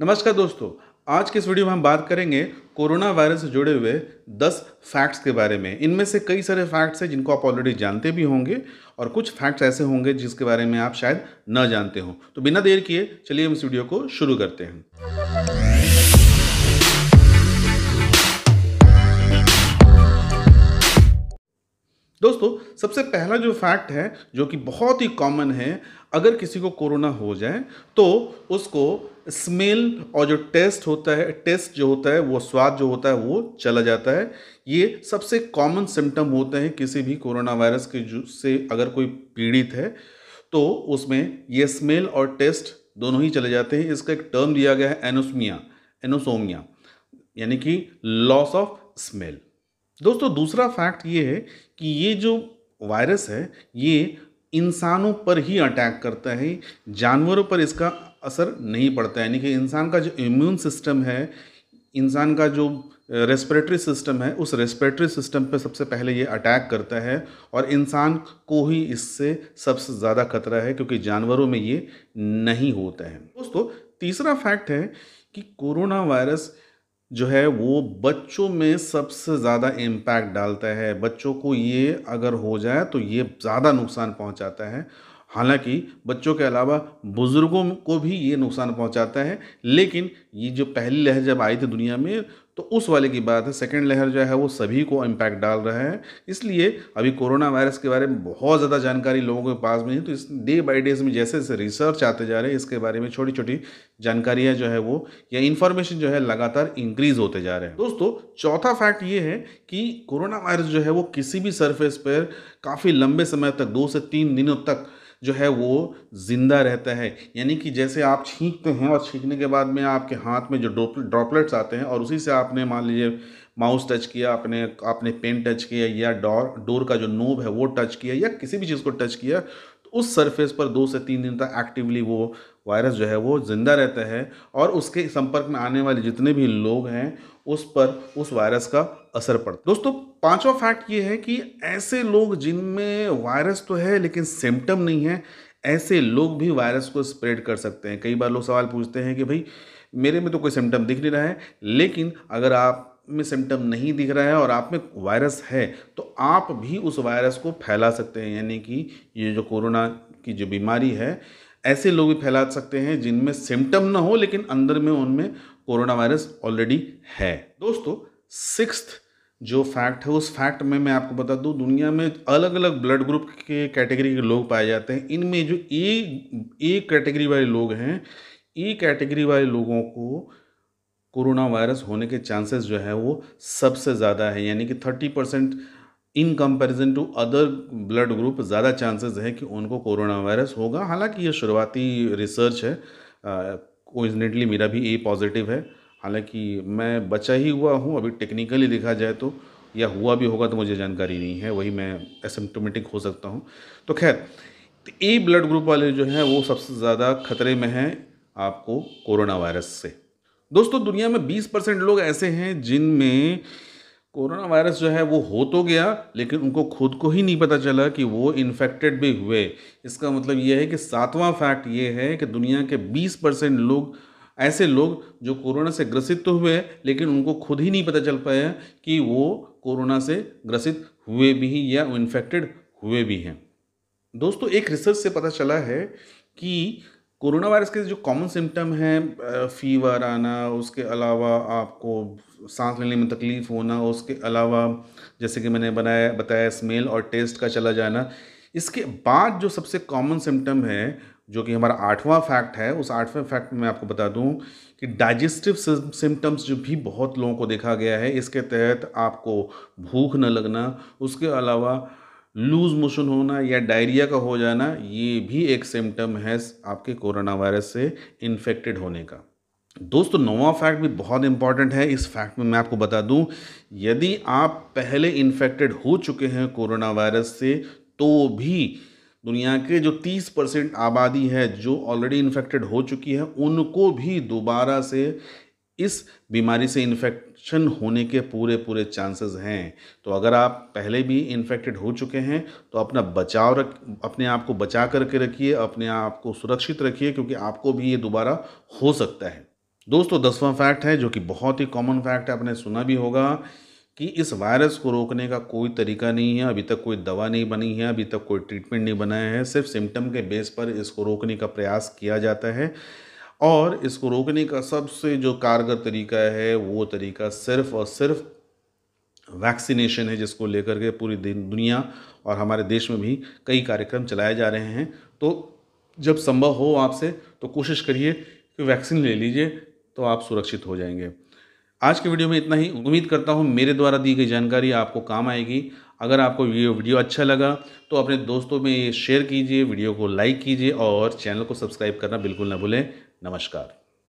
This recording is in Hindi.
नमस्कार दोस्तों आज के इस वीडियो में हम बात करेंगे कोरोना वायरस से जुड़े हुए 10 फैक्ट्स के बारे में इनमें से कई सारे फैक्ट्स हैं जिनको आप ऑलरेडी जानते भी होंगे और कुछ फैक्ट्स ऐसे होंगे जिसके बारे में आप शायद न जानते हो तो बिना देर किए चलिए हम इस वीडियो को शुरू करते हैं दोस्तों सबसे पहला जो फैक्ट है जो कि बहुत ही कॉमन है अगर किसी को कोरोना हो जाए तो उसको स्मेल और जो टेस्ट होता है टेस्ट जो होता है वो स्वाद जो होता है वो चला जाता है ये सबसे कॉमन सिम्टम होते हैं किसी भी कोरोना वायरस के से अगर कोई पीड़ित है तो उसमें ये स्मेल और टेस्ट दोनों ही चले जाते हैं इसका एक टर्म दिया गया है एनोसमिया एनोसोमिया यानी कि लॉस ऑफ स्मेल दोस्तों दूसरा फैक्ट ये है कि ये जो वायरस है ये इंसानों पर ही अटैक करता है जानवरों पर इसका असर नहीं पड़ता है यानी कि इंसान का जो इम्यून सिस्टम है इंसान का जो रेस्पिरेटरी सिस्टम है उस रेस्पिरेटरी सिस्टम पे सबसे पहले ये अटैक करता है और इंसान को ही इससे सबसे ज़्यादा खतरा है क्योंकि जानवरों में ये नहीं होता है दोस्तों तीसरा फैक्ट है कि कोरोना वायरस जो है वो बच्चों में सबसे ज़्यादा इम्पैक्ट डालता है बच्चों को ये अगर हो जाए तो ये ज़्यादा नुकसान पहुँचाता है हालांकि बच्चों के अलावा बुज़ुर्गों को भी ये नुकसान पहुंचाता है लेकिन ये जो पहली लहर जब आई थी दुनिया में तो उस वाले की बात है सेकेंड लहर जो है वो सभी को इम्पैक्ट डाल रहा है इसलिए अभी कोरोना वायरस के बारे में बहुत ज़्यादा जानकारी लोगों के पास में है तो इस डे बाई डे में जैसे जैसे रिसर्च आते जा रहे हैं इसके बारे में छोटी छोटी जानकारियाँ जो है वो या इन्फॉर्मेशन जो है लगातार इंक्रीज होते जा रहे हैं दोस्तों चौथा फैक्ट ये है कि कोरोना वायरस जो है वो किसी भी सरफेस पर काफ़ी लंबे समय तक दो से तीन दिनों तक जो है वो ज़िंदा रहता है यानी कि जैसे आप छींकते हैं और छींकने के बाद में आपके हाथ में जो ड्रॉपलेट्स आते हैं और उसी से आपने मान लीजिए माउस टच किया अपने आपने पेन टच किया या डोर डोर का जो नोब है वो टच किया या किसी भी चीज़ को टच किया तो उस सरफेस पर दो से तीन दिन तक एक्टिवली वो वायरस जो है वो ज़िंदा रहता है और उसके संपर्क में आने वाले जितने भी लोग हैं उस पर उस वायरस का असर पड़ता दोस्तों पांचवा फैक्ट ये है कि ऐसे लोग जिनमें वायरस तो है लेकिन सिम्टम नहीं है ऐसे लोग भी वायरस को स्प्रेड कर सकते हैं कई बार लोग सवाल पूछते हैं कि भाई मेरे में तो कोई सिम्टम दिख नहीं रहा है लेकिन अगर आप में सिम्टम नहीं दिख रहा है और आप में वायरस है तो आप भी उस वायरस को फैला सकते हैं यानी कि ये जो कोरोना की जो बीमारी है ऐसे लोग भी फैला सकते हैं जिनमें सिम्टम ना हो लेकिन अंदर में उनमें कोरोना वायरस ऑलरेडी है दोस्तों सिक्स जो फैक्ट है उस फैक्ट में मैं आपको बता दूं दुनिया में अलग अलग ब्लड ग्रुप के कैटेगरी के लोग पाए जाते हैं इनमें जो ए ए कैटेगरी वाले लोग हैं ई कैटेगरी वाले लोगों को कोरोना वायरस होने के चांसेस जो है वो सबसे ज़्यादा है यानी कि thirty percent in comparison to other blood group ज़्यादा चांसेस है कि उनको कोरोना वायरस होगा हालांकि ये शुरुआती रिसर्च है कोइंसिडेंटली मेरा भी ए पॉजिटिव है हालांकि मैं बचा ही हुआ हूँ अभी टेक्निकली देखा जाए तो या हुआ भी होगा तो मुझे जानकारी नहीं है वही मैं एसिम्टोमेटिक हो सकता हूँ तो खैर ए ब्लड ग्रुप वाले जो हैं वो सबसे ज़्यादा खतरे में हैं आपको कोरोना वायरस से दोस्तों दुनिया में 20 परसेंट लोग ऐसे हैं जिनमें कोरोना वायरस जो है वो हो तो गया लेकिन उनको खुद को ही नहीं पता चला कि वो इन्फेक्टेड भी हुए इसका मतलब ये है कि सातवां फैक्ट ये है कि दुनिया के 20 परसेंट लोग ऐसे लोग जो कोरोना से ग्रसित तो हुए लेकिन उनको खुद ही नहीं पता चल पाया कि वो कोरोना से ग्रसित हुए भी हैं या इन्फेक्टेड हुए भी हैं दोस्तों एक रिसर्च से पता चला है कि कोरोना वायरस के जो कॉमन सिम्टम हैं फीवर आना उसके अलावा आपको सांस लेने में तकलीफ़ होना उसके अलावा जैसे कि मैंने बनाया बताया स्मेल और टेस्ट का चला जाना इसके बाद जो सबसे कॉमन सिम्टम है जो कि हमारा आठवां फैक्ट है उस आठवें फैक्ट में आपको बता दूं कि डाइजेस्टिव सिम्टम्स जो भी बहुत लोगों को देखा गया है इसके तहत आपको भूख न लगना उसके अलावा लूज़ मोशन होना या डायरिया का हो जाना ये भी एक सिम्टम है आपके कोरोना वायरस से इन्फेक्टेड होने का दोस्तों नोवा फैक्ट भी बहुत इंपॉर्टेंट है इस फैक्ट में मैं आपको बता दूं यदि आप पहले इन्फेक्टेड हो चुके हैं कोरोना वायरस से तो भी दुनिया के जो 30 परसेंट आबादी है जो ऑलरेडी इन्फेक्टेड हो चुकी है उनको भी दोबारा से इस बीमारी से इन्फेक्शन होने के पूरे पूरे चांसेस हैं तो अगर आप पहले भी इन्फेक्टेड हो चुके हैं तो अपना बचाव रख अपने आप को बचा करके रखिए अपने आप को सुरक्षित रखिए क्योंकि आपको भी ये दोबारा हो सकता है दोस्तों दसवां फैक्ट है जो कि बहुत ही कॉमन फैक्ट है आपने सुना भी होगा कि इस वायरस को रोकने का कोई तरीका नहीं है अभी तक कोई दवा नहीं बनी है अभी तक कोई ट्रीटमेंट नहीं बनाया है सिर्फ सिम्टम के बेस पर इसको रोकने का प्रयास किया जाता है और इसको रोकने का सबसे जो कारगर तरीका है वो तरीका सिर्फ और सिर्फ वैक्सीनेशन है जिसको लेकर के पूरी दुनिया और हमारे देश में भी कई कार्यक्रम चलाए जा रहे हैं तो जब संभव हो आपसे तो कोशिश करिए कि वैक्सीन ले लीजिए तो आप सुरक्षित हो जाएंगे आज के वीडियो में इतना ही उम्मीद करता हूँ मेरे द्वारा दी गई जानकारी आपको काम आएगी अगर आपको ये वीडियो अच्छा लगा तो अपने दोस्तों में ये शेयर कीजिए वीडियो को लाइक कीजिए और चैनल को सब्सक्राइब करना बिल्कुल ना भूलें नमस्कार